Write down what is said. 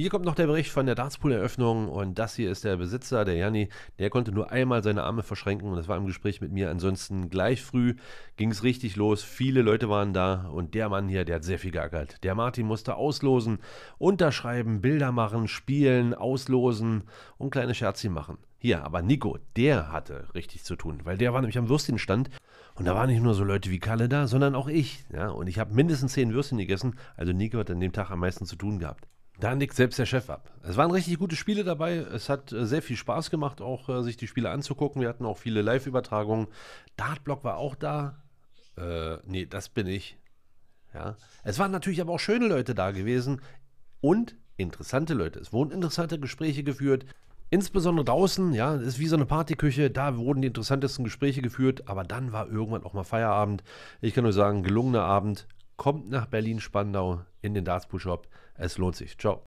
Hier kommt noch der Bericht von der Dartspool-Eröffnung und das hier ist der Besitzer, der Janni. Der konnte nur einmal seine Arme verschränken und das war im Gespräch mit mir. Ansonsten gleich früh ging es richtig los. Viele Leute waren da und der Mann hier, der hat sehr viel geackert. Der Martin musste auslosen, unterschreiben, Bilder machen, spielen, auslosen und kleine Scherzi machen. Hier, aber Nico, der hatte richtig zu tun, weil der war nämlich am Würstchenstand und da waren nicht nur so Leute wie Kalle da, sondern auch ich. Ja, und ich habe mindestens zehn Würstchen gegessen, also Nico hat an dem Tag am meisten zu tun gehabt. Da nickt selbst der Chef ab. Es waren richtig gute Spiele dabei. Es hat äh, sehr viel Spaß gemacht, auch äh, sich die Spiele anzugucken. Wir hatten auch viele Live-Übertragungen. Dartblock war auch da. Äh, nee, das bin ich. Ja. Es waren natürlich aber auch schöne Leute da gewesen und interessante Leute. Es wurden interessante Gespräche geführt. Insbesondere draußen, ja, ist wie so eine Partyküche, da wurden die interessantesten Gespräche geführt, aber dann war irgendwann auch mal Feierabend. Ich kann nur sagen, gelungener Abend, Kommt nach Berlin-Spandau in den Dartspool Shop. Es lohnt sich. Ciao.